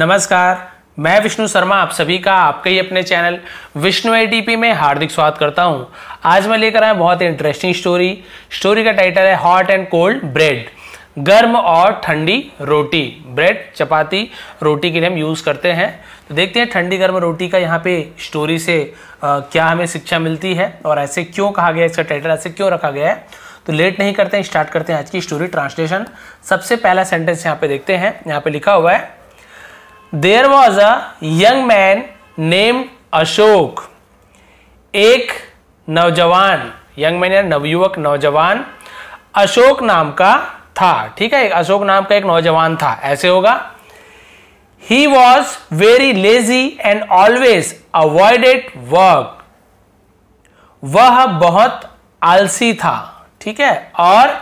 नमस्कार मैं विष्णु शर्मा आप सभी का आपके ही अपने चैनल विष्णु एटीपी में हार्दिक स्वागत करता हूं आज मैं लेकर आया बहुत इंटरेस्टिंग स्टोरी स्टोरी का टाइटल है हॉट एंड कोल्ड ब्रेड गर्म और ठंडी रोटी ब्रेड चपाती रोटी के लिए हम यूज़ करते हैं तो देखते हैं ठंडी गर्म रोटी का यहाँ पे स्टोरी से आ, क्या हमें शिक्षा मिलती है और ऐसे क्यों कहा गया इसका टाइटल ऐसे क्यों रखा गया है तो लेट नहीं करते हैं स्टार्ट करते हैं आज की स्टोरी ट्रांसलेशन सबसे पहला सेंटेंस यहाँ पे देखते हैं यहाँ पे लिखा हुआ है there was a young man name Ashok एक नौजवान यंग मैन या नवयुवक नौजवान अशोक नाम का था ठीक है अशोक नाम का एक नौजवान था ऐसे होगा he was very lazy and always avoided work वह बहुत आलसी था ठीक है और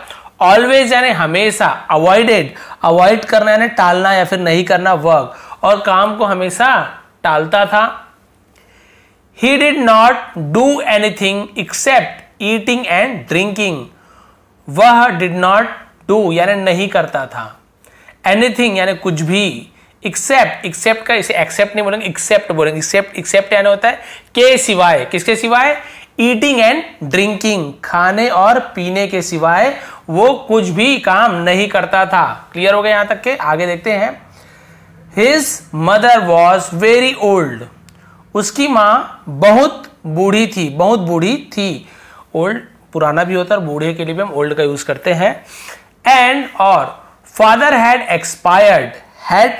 ऑलवेज यानी हमेशा अवॉइडेड अवॉइड करना यानी टालना या फिर नहीं करना वर्क और काम को हमेशा टालता था he did not do anything except eating and drinking वह डिड नॉट डू यानी नहीं करता था एनीथिंग यानी कुछ भी एक्सेप्ट एक्सेप्ट का इसे एक्सेप्ट नहीं बोलेंगे एक्सेप्ट बोलेंगे एक्सेप्ट एक्सेप्ट यानी होता है के सिवाय किसके सिवाय ईटिंग एंड ड्रिंकिंग खाने और पीने के सिवाय वो कुछ भी काम नहीं करता था क्लियर हो गया यहां तक के आगे देखते हैं his mother was very old उसकी माँ बहुत बूढ़ी थी बहुत बूढ़ी थी ओल्ड पुराना भी होता है बूढ़े के लिए भी हम ओल्ड का यूज करते हैं एंड और फादर हैड एक्सपायर्ड हैड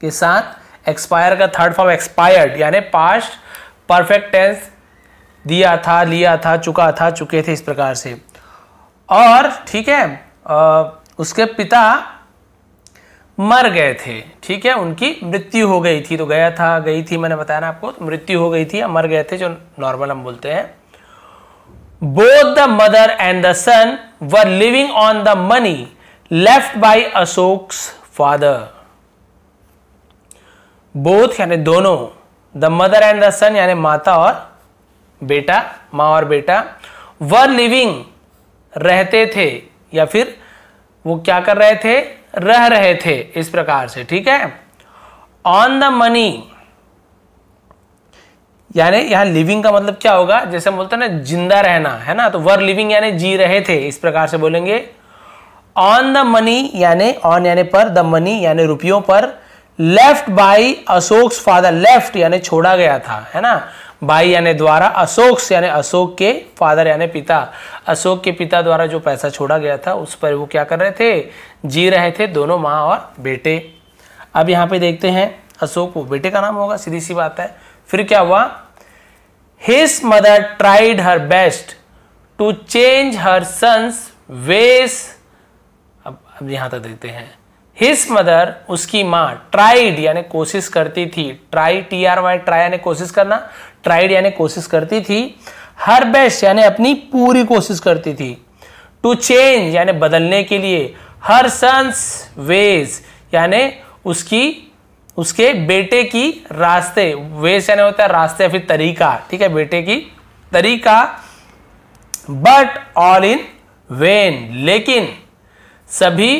के साथ एक्सपायर का थर्ड फॉर्म एक्सपायर्ड यानी पास्ट परफेक्ट टेंस दिया था लिया था चुका था चुके थे इस प्रकार से और ठीक है आ, उसके पिता मर गए थे ठीक है उनकी मृत्यु हो गई थी तो गया था गई थी मैंने बताया ना आपको तो मृत्यु हो गई थी या मर गए थे जो नॉर्मल हम बोलते हैं both the mother and the son were living on the money left by Ashok father both यानी दोनों the mother and the son यानी माता और बेटा माँ और बेटा वर लिविंग रहते थे या फिर वो क्या कर रहे थे रह रहे थे इस प्रकार से ठीक है ऑन द मनी यानी यहां लिविंग का मतलब क्या होगा जैसे हम बोलते हैं ना जिंदा रहना है ना तो वर लिविंग यानी जी रहे थे इस प्रकार से बोलेंगे ऑन द मनी यानी ऑन यानी पर द मनी यानी रुपयों पर left by Ashok father left यानी छोड़ा गया था है ना भाई यानी द्वारा अशोक से यानी अशोक के फादर यानी पिता अशोक के पिता द्वारा जो पैसा छोड़ा गया था उस पर वो क्या कर रहे थे जी रहे थे दोनों माँ और बेटे अब यहाँ पे देखते हैं अशोक वो बेटे का नाम होगा सीधी सी बात है फिर क्या हुआ his mother tried her best to change her sons ways अब अब यहां तक देखते हैं हिस मदर उसकी माँ ट्राइड यानी कोशिश करती थी try T R Y try यानी कोशिश करना ट्राइड यानी कोशिश करती थी हर बेस्ट यानी अपनी पूरी कोशिश करती थी टू चेंज यानी बदलने के लिए हर सन्स वेज यानी उसकी उसके बेटे की रास्ते वेज यानी होता है रास्ते या फिर तरीका ठीक है बेटे की तरीका बट ऑल इन वेन लेकिन सभी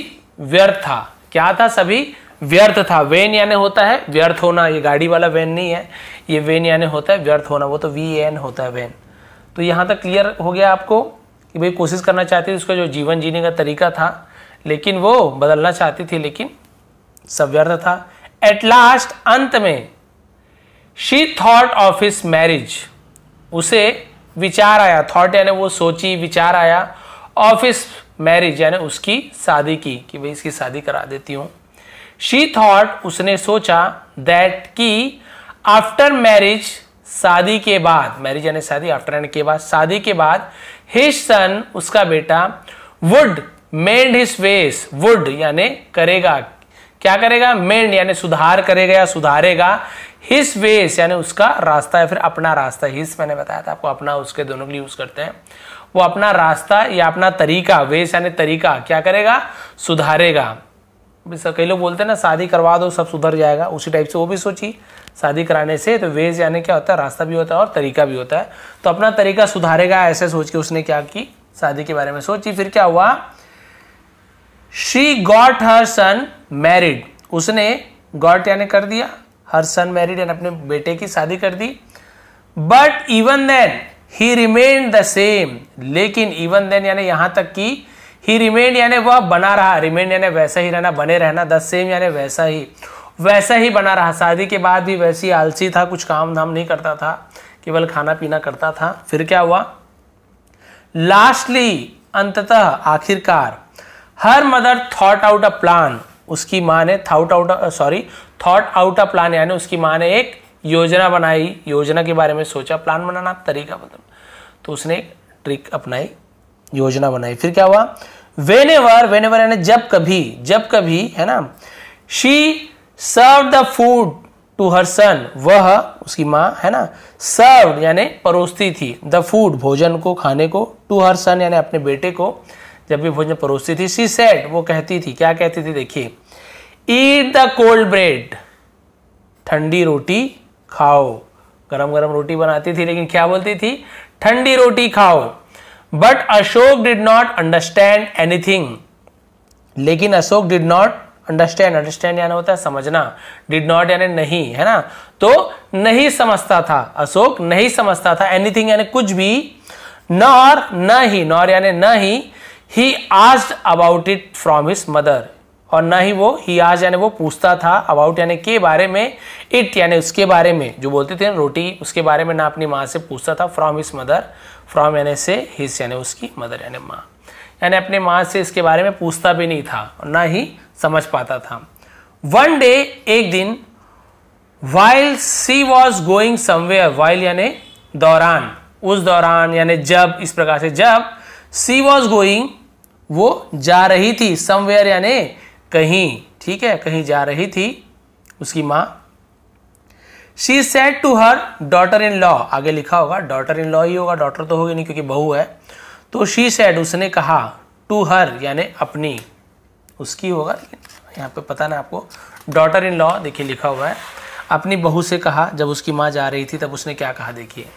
व्यर्थ था क्या था सभी व्यर्थ था वेन यानी होता है व्यर्थ होना ये गाड़ी वाला वेन नहीं है ये वेन यानी होता है व्यर्थ होना वो तो वी एन होता है वेन तो यहाँ तक क्लियर हो गया आपको कि भाई कोशिश करना चाहती थी उसका जो जीवन जीने का तरीका था लेकिन वो बदलना चाहती थी लेकिन सब व्यर्थ था एट लास्ट अंत में she thought of his marriage उसे विचार आया थॉट यानी वो सोची विचार आया ऑफ हिस मैरिज यानी उसकी शादी की कि भाई इसकी शादी करा देती हूँ शी थॉट उसने सोचा दैट कि आफ्टर मैरिज शादी के बाद मैरिज यानी शादी आफ्टर एंड के बाद शादी के बाद हिज सन उसका बेटा would mend his ways would यानी करेगा क्या करेगा मेंड यानी सुधार करेगा या सुधारेगा हिज वेस यानी उसका रास्ता या फिर अपना रास्ता हिस मैंने बताया था आपको अपना उसके दोनों के लिए यूज करते हैं वो अपना रास्ता या अपना तरीका वेस यानी तरीका क्या करेगा सुधारेगा सर कई लोग बोलते हैं ना शादी करवा दो सब सुधर जाएगा उसी टाइप से वो भी सोची शादी कराने से तो वेज यानी क्या होता है रास्ता भी होता है और तरीका भी होता है तो अपना तरीका सुधारेगा ऐसे सोच के उसने क्या की शादी के बारे में सोची फिर क्या हुआ she got her son married उसने गॉट यानी कर दिया हर सन मैरिड यानी अपने बेटे की शादी कर दी but even then he remain the same लेकिन इवन देन यानी यहां तक कि ही रिमेन यानी वह बना रहा रिमेन यानी वैसा ही रहना बने रहना द सेम यानी वैसा ही वैसा ही बना रहा शादी के बाद भी वैसी आलसी था कुछ काम धाम नहीं करता था केवल खाना पीना करता था फिर क्या हुआ लास्टली अंततः आखिरकार her mother thought out a plan उसकी माँ ने thought out sorry thought out a plan यानी उसकी माँ ने एक योजना बनाई योजना के बारे में सोचा प्लान बनाना तरीका मतलब तो उसने एक ट्रिक अपनाई योजना बनाई फिर क्या हुआ वेनेवर वेनेवर यानी जब कभी जब कभी है ना she serve the food to her son वह उसकी माँ है ना सर्व यानी परोसती थी द फूड भोजन को खाने को टू हर सन यानी अपने बेटे को जब भी भोजन परोसती थी शी सेट वो कहती थी क्या कहती थी देखिए ईट द कोल्ड ब्रेड ठंडी रोटी खाओ गरम गरम रोटी बनाती थी लेकिन क्या बोलती थी ठंडी रोटी खाओ but Ashok did not understand anything लेकिन Ashok did not understand understand यानी होता है समझना डिड नॉट यानी नहीं है ना तो नहीं समझता था अशोक नहीं समझता था एनीथिंग यानी कुछ भी नॉर न ही नॉर यानी न ही he asked about it from his mother और ना ही वो ही आज यानी वो पूछता था अबाउट यानी के बारे में इट यानी उसके बारे में जो बोलते थे रोटी उसके बारे में ना अपनी माँ से पूछता था फ्रॉम हिस मदर फ्रॉम यानी से हिस यानी उसकी मदर यानी माँ यानी अपने माँ से इसके बारे में पूछता भी नहीं था और ना ही समझ पाता था वन डे एक दिन while she was going somewhere while यानी दौरान उस दौरान यानी जब इस प्रकार से जब सी वॉज गोइंग वो जा रही थी समवेयर यानी कहीं ठीक है कहीं जा रही थी उसकी माँ she said to her daughter in law आगे लिखा होगा डॉटर इन लॉ ही होगा डॉटर तो होगी नहीं क्योंकि बहू है तो शी सेट उसने कहा टू हर यानी अपनी उसकी होगा लेकिन यहाँ पे पता ना आपको डॉटर इन लॉ देखिए लिखा हुआ है अपनी बहू से कहा जब उसकी माँ जा रही थी तब उसने क्या कहा देखिए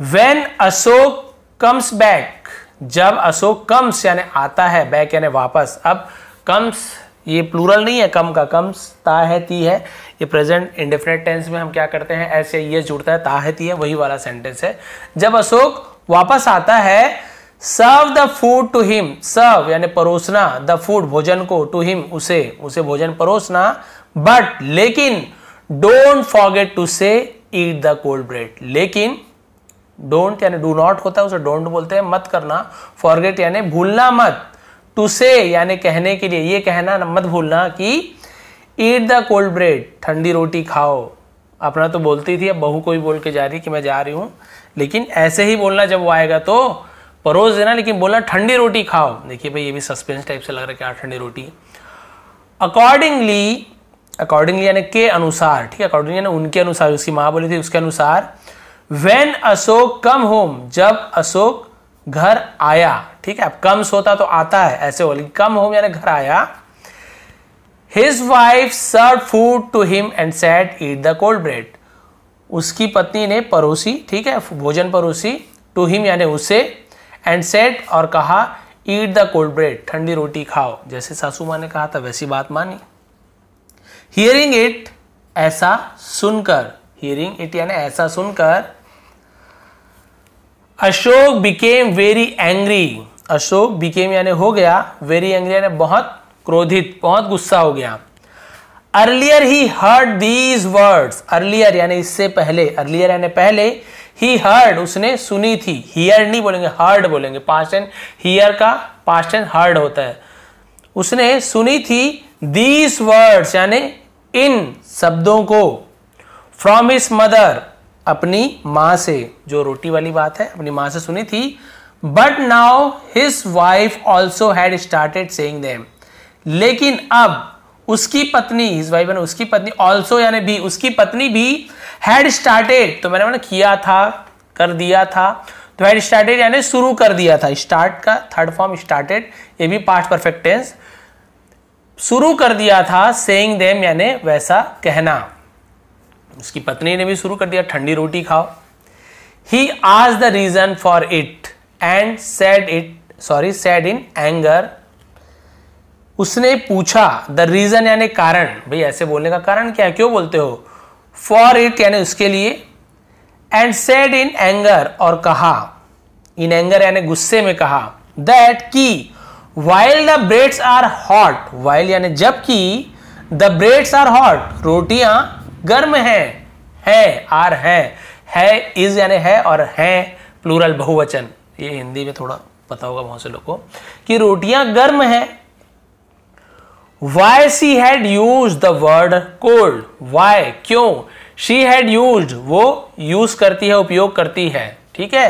वेन अशोक कम्स बैक जब अशोक कम्स यानी आता है बैक यानी वापस अब कम्स ये प्लूरल नहीं है कम का कम्स ता है ती है ये प्रेजेंट इंडिफिनेट टेंस में हम क्या करते हैं ऐसे ये जुड़ता है ता है ती है वही वाला सेंटेंस है जब अशोक वापस आता है serve the food to him serve यानी परोसना द फूड भोजन को टू हिम उसे उसे भोजन परोसना बट लेकिन don't forget to say eat the cold bread लेकिन डोंट यानी डू नॉट होता है उसे डोंट बोलते हैं मत करना फॉरगेट यानी भूलना मत टू से यानी कहने के लिए ये कहना ना मत भूलना कि ईट द कोल्ड ब्रेड ठंडी रोटी खाओ अपना तो बोलती थी अब बहू को ही बोल के जा रही कि मैं जा रही हूँ लेकिन ऐसे ही बोलना जब वो आएगा तो परोस देना लेकिन बोला ठंडी रोटी खाओ देखिए भाई ये भी सस्पेंस टाइप से लग रहा है क्या हाँ, ठंडी रोटी अकॉर्डिंगली अकॉर्डिंगली यानी के अनुसार ठीक है अकॉर्डिंगली यानी उनके अनुसार उसकी माँ बोली थी उसके अनुसार वेन अशोक कम होम जब अशोक घर आया ठीक है अब कम सोता तो आता है ऐसे हो कम होम यानी घर आया his wife serve food to him and said eat the cold bread उसकी पत्नी ने परोसी ठीक है भोजन परोसी टू हिम यानी उसे एंड सेट और कहा ईट द कोल्ड ब्रेड ठंडी रोटी खाओ जैसे सासू माँ ने कहा था वैसी बात मानी हियरिंग इट ऐसा सुनकर हियरिंग इट यानी ऐसा सुनकर Ashok became very angry Ashok became यानी हो गया वेरी एंग्री यानी बहुत क्रोधित बहुत गुस्सा हो गया earlier he heard these words earlier यानी इससे पहले अर्लियर यानी पहले ही हर्ड उसने सुनी थी हियर नहीं बोलेंगे हर्ड बोलेंगे पास्ट एंड हियर का पास्ट एंड हर्ड होता है उसने सुनी थी दीज वर्ड्स यानी इन शब्दों को फ्रॉम हिस मदर अपनी मां से जो रोटी वाली बात है अपनी माँ से सुनी थी but now his wife also had started saying them लेकिन अब उसकी पत्नी हिज वाइफ ने उसकी पत्नी ऑल्सो यानी भी उसकी पत्नी भी हैड स्टार्टेड तो मैंने मैंने किया था कर दिया था तो हैड स्टार्टेड यानी शुरू कर दिया था स्टार्ट का थर्ड फॉर्म स्टार्टेड ये भी पास्ट परफेक्ट टेंस शुरू कर दिया था सेइंग देम यानी वैसा कहना उसकी पत्नी ने भी शुरू कर दिया ठंडी रोटी खाओ ही आज the reason for it and said it sorry said in anger उसने पूछा द रीजन यानी कारण भाई ऐसे बोलने का कारण क्या है क्यों बोलते हो फॉर इट यानी उसके लिए एंड सेड इन एंगर और कहा इन एंगर यानी गुस्से में कहा दैट की while the breads are hot while यानी जबकि द ब्रेड्स आर हॉट रोटियां गर्म है है आर है है इज यानी है और है प्लूरल बहुवचन ये हिंदी में थोड़ा पता होगा बहुत से लोग को कि रोटियां गर्म है why she had use the word cold why क्यों शी हैड यूज वो यूज करती है उपयोग करती है ठीक है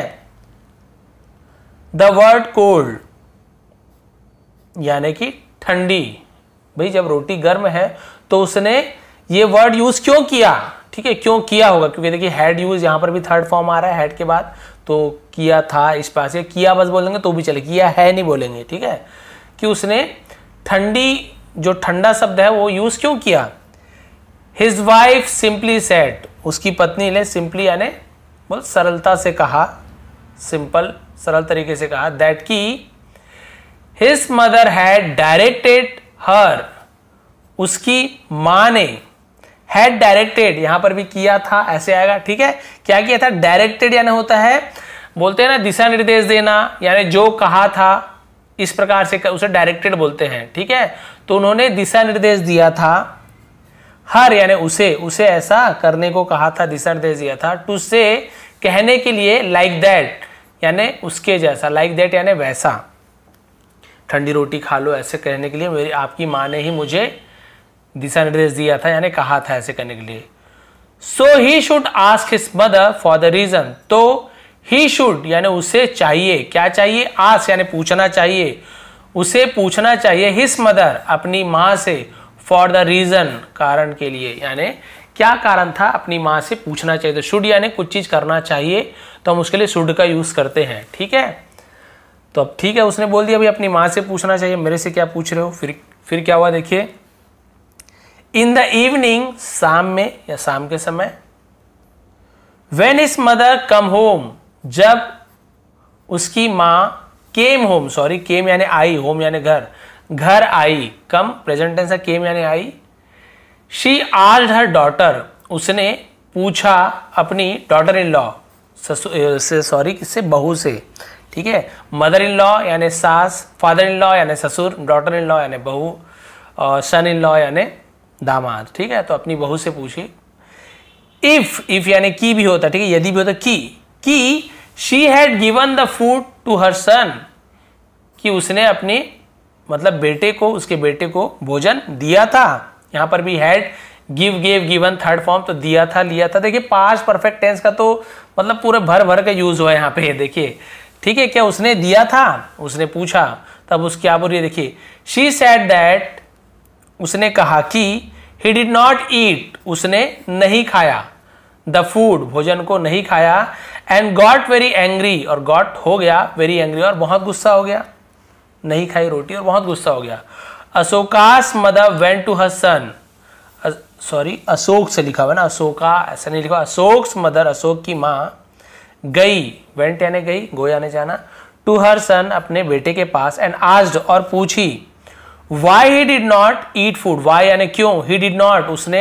द वर्ड कोल्ड यानी कि ठंडी भाई जब रोटी गर्म है तो उसने ये वर्ड यूज क्यों किया ठीक है क्यों किया होगा क्योंकि देखिए हैड यूज यहां पर भी थर्ड फॉर्म आ रहा है हैड के बाद तो किया था इस पास ये किया बस बोलेंगे तो भी चले किया है नहीं बोलेंगे ठीक है कि उसने ठंडी जो ठंडा शब्द है वो यूज क्यों किया हिज वाइफ सिंपली सेट उसकी पत्नी ने सिंपली यानी बोल सरलता से कहा सिंपल सरल तरीके से कहा दैट की his mother had directed her उसकी माँ ने हैड डायरेक्टेड यहां पर भी किया था ऐसे आएगा ठीक है क्या किया था डायरेक्टेड यानी होता है बोलते हैं ना दिशा निर्देश देना यानी जो कहा था इस प्रकार से उसे डायरेक्टेड बोलते हैं ठीक है तो उन्होंने दिशा निर्देश दिया था हर यानी उसे उसे ऐसा करने को कहा था दिशा निर्देश दिया था टू से कहने के लिए लाइक दैट यानी उसके जैसा लाइक दैट यानी वैसा ठंडी रोटी खा लो ऐसे कहने के लिए मेरी आपकी माँ ने ही मुझे दिशा निर्देश दिया था यानी कहा था ऐसे करने के लिए so he should ask his mother for the reason तो ही शुड यानी उसे चाहिए क्या चाहिए आस्क यानी पूछना चाहिए उसे पूछना चाहिए हिस मदर अपनी माँ से फॉर द रीजन कारण के लिए यानी क्या कारण था अपनी माँ से पूछना चाहिए तो शुड यानी कुछ चीज़ करना चाहिए तो हम उसके लिए शुड का यूज़ करते हैं ठीक है तो अब ठीक है उसने बोल दिया भाई अपनी माँ से पूछना चाहिए मेरे से क्या पूछ रहे हो फिर फिर क्या हुआ देखिए इन द इवनिंग शाम में या शाम के समय when his mother come home जब उसकी माँ केम होम सॉरी केम यानी आई होम यानी घर घर आई कम प्रेजेंट टेंस केम यानी आई शी आल्ड हर डॉटर उसने पूछा अपनी डॉटर इन लॉ से सॉरी किससे बहू से ठीक है मदर इन लॉ यानी सास फादर इन लॉ यानी ससुर डॉटर इन लॉ यानी बहू सन इन लॉ यानी दामाद ठीक है तो अपनी बहू से पूछी इफ इफ यानी की भी होता ठीक है यदि भी होता की की she had given the food to her son कि उसने अपने मतलब बेटे को उसके बेटे को भोजन दिया था यहाँ पर भी had give gave given third form तो दिया था लिया था देखिए पास परफेक्ट टेंस का तो मतलब पूरे भर भर के यूज हुआ यहाँ पे देखिए ठीक है क्या उसने दिया था उसने पूछा तब उस क्या बोलिए देखिए शी सेड दैट उसने कहा कि ही डिड नॉट ईट उसने नहीं खाया द फूड भोजन को नहीं खाया एंड गॉट वेरी एंग्री और गॉट हो गया वेरी एंग्री और बहुत गुस्सा हो गया नहीं खाई रोटी और बहुत गुस्सा हो गया Ashok's mother went to her son sorry Ashok से लिखा हुआ ना अशोका ऐसा नहीं लिखा अशोक मदर अशोक की माँ गई वेंट यानी गई गो यानी जाना टू हर सन अपने बेटे के पास एंड आज और पूछी why he did not eat food why यानी क्यों ही डिड नॉट उसने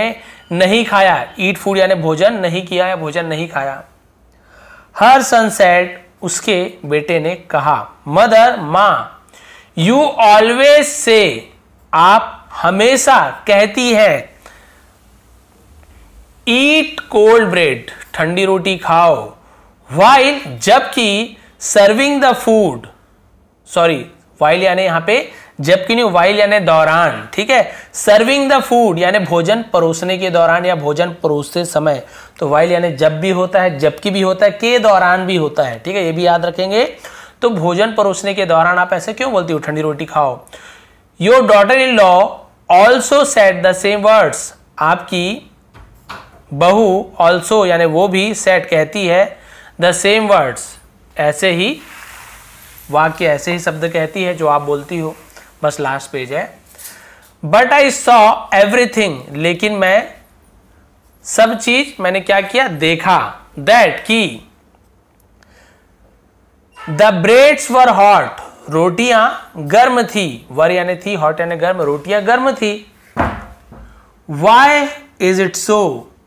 नहीं खाया ईट फूड यानी भोजन नहीं किया या भोजन नहीं खाया हर सनसेट उसके बेटे ने कहा मदर माँ यू ऑलवेज से आप हमेशा कहती है ईट कोल्ड ब्रेड ठंडी रोटी खाओ वाइल जबकि serving the food sorry while यानी यहां पे जबकि नहीं वाइल यानी दौरान ठीक है सर्विंग द फूड यानी भोजन परोसने के दौरान या भोजन परोसते समय तो वाइल यानी जब भी होता है जबकि भी होता है के दौरान भी होता है ठीक है ये भी याद रखेंगे तो भोजन परोसने के दौरान आप ऐसे क्यों बोलती हो ठंडी रोटी खाओ your daughter in law also said the same words आपकी बहु ऑल्सो यानी वो भी सेट कहती है द सेम वर्ड्स ऐसे ही वाक्य ऐसे ही शब्द कहती है जो आप बोलती हो बस लास्ट पेज है बट आई सॉ एवरीथिंग लेकिन मैं सब चीज मैंने क्या किया देखा दैट की द ब्रेड्स वर हॉट रोटियां गर्म थी वर यानी थी हॉट यानी गर्म रोटियां गर्म थी वाई इज इट सो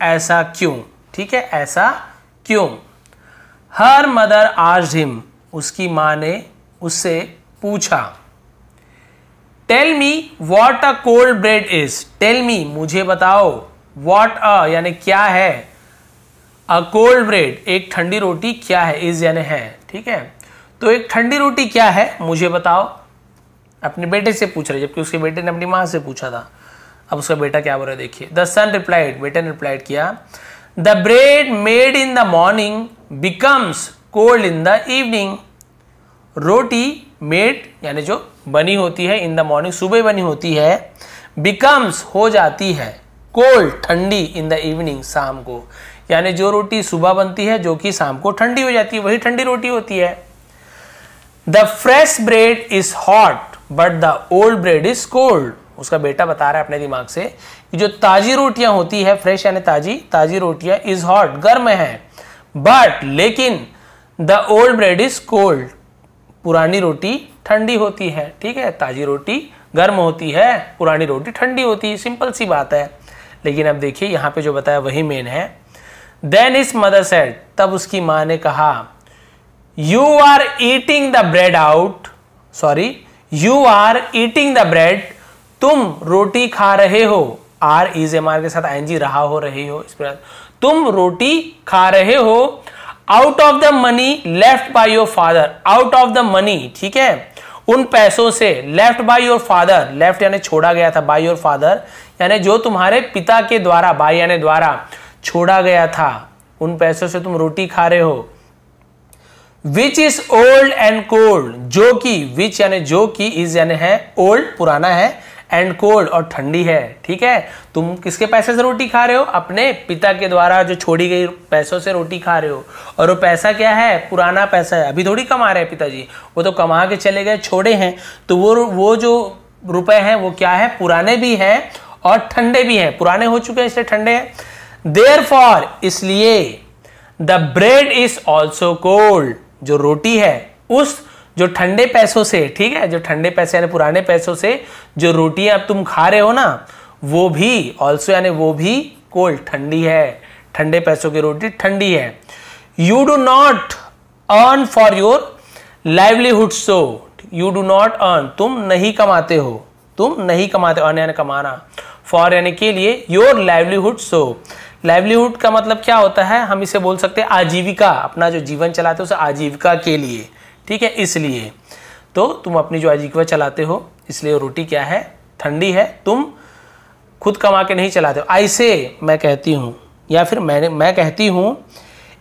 ऐसा क्यों ठीक है ऐसा क्यों हर मदर आज हिम उसकी मां ने उससे पूछा tell me what a cold bread is tell me मुझे बताओ वॉट अ यानी क्या है अ कोल्ड ब्रेड एक ठंडी रोटी क्या है इज यानी है ठीक है तो एक ठंडी रोटी क्या है मुझे बताओ अपने बेटे से पूछ रहे जबकि उसके बेटे ने अपनी माँ से पूछा था अब उसका बेटा क्या बोल रहा है देखिए द सन रिप्लाइड बेटे ने रिप्लाइड किया the bread made in the morning becomes cold in the evening रोटी मेड यानी जो बनी होती है इन द मॉर्निंग सुबह बनी होती है बिकम्स हो जाती है कोल्ड ठंडी इन द इवनिंग शाम को यानी जो रोटी सुबह बनती है जो कि शाम को ठंडी हो जाती है वही ठंडी रोटी होती है the fresh bread is hot but the old bread is cold उसका बेटा बता रहा है अपने दिमाग से कि जो ताजी रोटियां होती है फ्रेश यानी ताजी ताजी रोटियां इज हॉट गर्म है बट लेकिन the old bread is cold पुरानी रोटी ठंडी होती है ठीक है ताज़ी रोटी गर्म होती है पुरानी रोटी ठंडी होती है सिंपल सी बात है लेकिन अब देखिए यहाँ पे जो बताया वही मेन है देन इस मदर सेड तब उसकी माँ ने कहा you are eating the bread out sorry you are eating the bread तुम रोटी खा रहे हो आर इज एम आर के साथ एन जी रहा हो रही हो इस प्रकार तुम रोटी खा रहे हो out of the money left by your father out of the money ठीक है उन पैसों से left by your father left यानी छोड़ा गया था बाई योर फादर यानी जो तुम्हारे पिता के द्वारा बाई यानी द्वारा छोड़ा गया था उन पैसों से तुम रोटी खा रहे हो which is old and cold जो कि विच यानी जो कि इज यानी है ओल्ड पुराना है एंड कोल्ड और ठंडी है ठीक है तुम किसके पैसे से रोटी खा रहे हो अपने पिता के द्वारा जो छोड़ी गई पैसों से रोटी खा रहे हो और वो पैसा क्या है पुराना पैसा है अभी थोड़ी कमा रहे हैं पिताजी वो तो कमा के चले गए छोड़े हैं तो वो वो जो रुपए हैं वो क्या है पुराने भी हैं और ठंडे भी हैं पुराने हो चुके हैं इसलिए ठंडे हैं देयर फॉर इसलिए the bread is also cold जो रोटी है उस जो ठंडे पैसों से ठीक है जो ठंडे पैसे यानी पुराने पैसों से जो रोटियां तुम खा रहे हो ना वो भी ऑल्सो यानी वो भी कोल्ड ठंडी है ठंडे पैसों की रोटी ठंडी है you do not earn for your livelihood so you do not earn तुम नहीं कमाते हो तुम नहीं कमाते अर्न यानी कमाना फॉर यानी के लिए योर लाइवलीहुड सो लाइवलीहुड का मतलब क्या होता है हम इसे बोल सकते हैं आजीविका अपना जो जीवन चलाते हैं उसे आजीविका के लिए ठीक है इसलिए तो तुम अपनी जो अजीकवा चलाते हो इसलिए रोटी क्या है ठंडी है तुम खुद कमा के नहीं चलाते हो ऐसे मैं कहती हूँ या फिर मैंने मैं कहती हूँ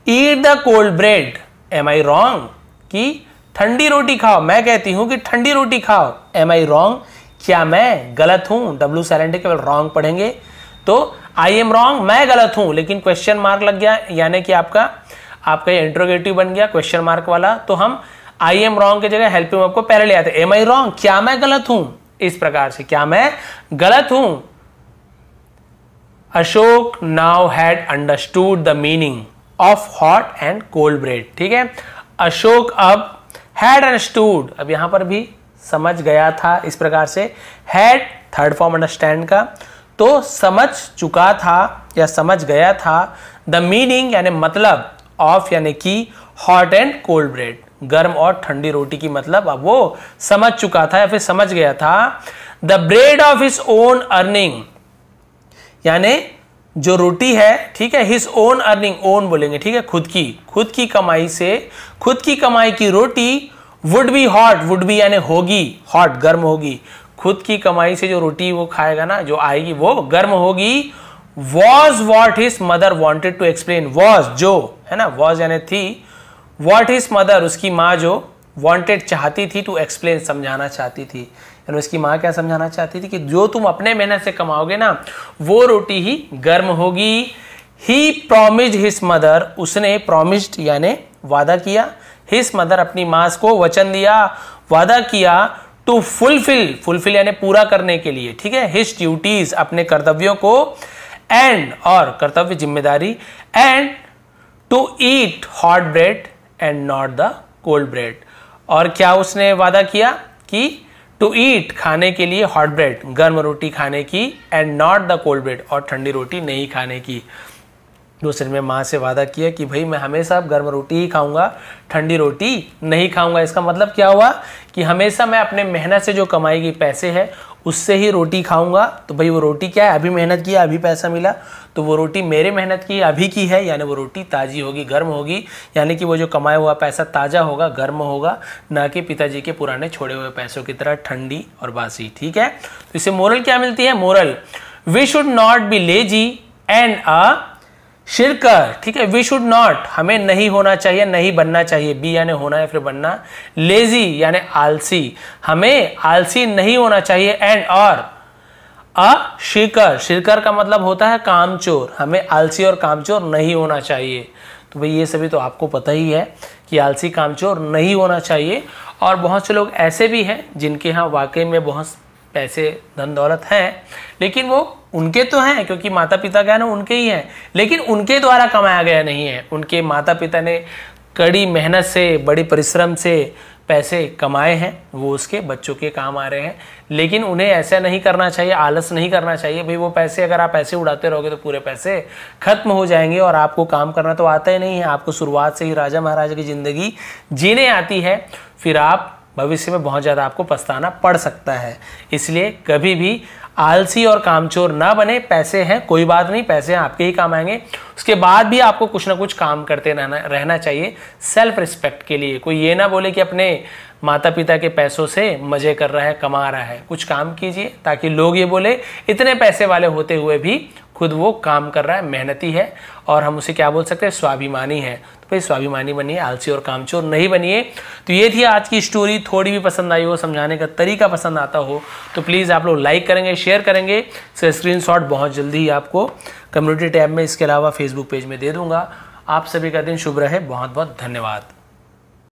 eat the cold bread am I wrong कि ठंडी रोटी खाओ मैं कहती हूँ कि ठंडी रोटी खाओ एम आई रॉन्ग क्या मैं गलत हूँ डब्ल्यू सैलेंडे केवल रॉन्ग पढ़ेंगे तो आई एम रॉन्ग मैं गलत हूँ लेकिन क्वेश्चन मार्क लग गया यानी कि आपका आपका इंट्रोगेटिव बन गया क्वेश्चन मार्क वाला तो हम आई एम रॉन्ग की जगह हेल्पिंग आपको को पहले ले आते एम आई रॉन्ग क्या मैं गलत हूं इस प्रकार से क्या मैं गलत हूं Ashok now had understood the meaning of hot and cold bread ठीक है अशोक अब हैड अंडरस्टूड अब यहां पर भी समझ गया था इस प्रकार से हैड थर्ड फॉर्म अंडरस्टैंड का तो समझ चुका था या समझ गया था द मीनिंग यानी मतलब ऑफ यानी कि हॉट एंड कोल्ड ब्रेड गर्म और ठंडी रोटी की मतलब अब वो समझ चुका था या फिर समझ गया था the bread of his own earning यानी जो रोटी है ठीक है हिस ओन अर्निंग ओन बोलेंगे ठीक है खुद की खुद की कमाई से खुद की कमाई की रोटी would be hot would be यानी होगी हॉट गर्म होगी खुद की कमाई से जो रोटी वो खाएगा ना जो आएगी वो गर्म होगी was what his mother wanted to explain was जो है ना वॉज यानी थी वॉट इज मदर उसकी माँ जो वॉन्टेड चाहती थी टू एक्सप्लेन समझाना चाहती थी यानी उसकी माँ क्या समझाना चाहती थी कि जो तुम अपने मेहनत से कमाओगे ना वो रोटी ही गर्म होगी ही प्रोमिज हिस मदर उसने प्रोमिस्ड यानी वादा किया हिस मदर अपनी माँ को वचन दिया वादा किया टू फुलफिल फुलफिल यानी पूरा करने के लिए ठीक है हिस ड्यूटीज अपने कर्तव्यों को एंड और कर्तव्य जिम्मेदारी and to eat hot bread and not the cold bread और क्या उसने वादा किया कि टू ईट खाने के लिए हॉट ब्रेड गर्म रोटी खाने की and not the cold bread और ठंडी रोटी नहीं खाने की तो दूसरे में माँ से वादा किया कि भाई मैं हमेशा गर्म रोटी ही खाऊंगा ठंडी रोटी नहीं खाऊंगा इसका मतलब क्या हुआ कि हमेशा मैं अपने मेहनत से जो कमाई गई पैसे है उससे ही रोटी खाऊंगा तो भाई वो रोटी क्या है अभी मेहनत की अभी पैसा मिला तो वो रोटी मेरे मेहनत की अभी की है यानी वो रोटी ताज़ी होगी गर्म होगी यानी कि वो जो कमाया हुआ पैसा ताज़ा होगा गर्म होगा ना कि पिताजी के पुराने छोड़े हुए पैसों की तरह ठंडी और बासी ठीक है तो इससे मोरल क्या मिलती है moral we should not be lazy and a shirker ठीक है वी शुड नॉट हमें नहीं होना चाहिए नहीं बनना चाहिए बी यानी होना या फिर बनना लेजी यानी आलसी हमें आलसी नहीं होना चाहिए एंड और अ शिकर शिरकर का मतलब होता है कामचोर हमें आलसी और कामचोर नहीं होना चाहिए तो भाई ये सभी तो आपको पता ही है कि आलसी कामचोर नहीं होना चाहिए और बहुत से लोग ऐसे भी हैं जिनके यहाँ वाकई में बहुत पैसे धन दौलत हैं लेकिन वो उनके तो हैं क्योंकि माता पिता का है ना उनके ही हैं लेकिन उनके द्वारा कमाया गया नहीं है उनके माता पिता ने कड़ी मेहनत से बड़े परिश्रम से पैसे कमाए हैं वो उसके बच्चों के काम आ रहे हैं लेकिन उन्हें ऐसा नहीं करना चाहिए आलस नहीं करना चाहिए भाई वो पैसे अगर आप ऐसे उड़ाते रहोगे तो पूरे पैसे खत्म हो जाएंगे और आपको काम करना तो आता ही नहीं है आपको शुरुआत से ही राजा महाराजा की ज़िंदगी जीने आती है फिर आप भविष्य में बहुत ज़्यादा आपको पछताना पड़ सकता है इसलिए कभी भी आलसी और कामचोर ना बने पैसे हैं कोई बात नहीं पैसे हैं आपके ही काम आएंगे उसके बाद भी आपको कुछ ना कुछ काम करते रहना रहना चाहिए सेल्फ रिस्पेक्ट के लिए कोई ये ना बोले कि अपने माता पिता के पैसों से मज़े कर रहा है कमा रहा है कुछ काम कीजिए ताकि लोग ये बोले इतने पैसे वाले होते हुए भी खुद वो काम कर रहा है मेहनती है और हम उसे क्या बोल सकते हैं स्वाभिमानी है पे स्वाभिमानी बनिए आलसी और कामचोर नहीं बनिए तो ये थी आज की स्टोरी थोड़ी भी पसंद आई हो समझाने का तरीका पसंद आता हो तो प्लीज़ आप लोग लाइक करेंगे शेयर करेंगे स्क्रीन स्क्रीन बहुत जल्दी आपको कम्युनिटी टैब में इसके अलावा फेसबुक पेज में दे दूंगा आप सभी का दिन शुभ रहे बहुत बहुत धन्यवाद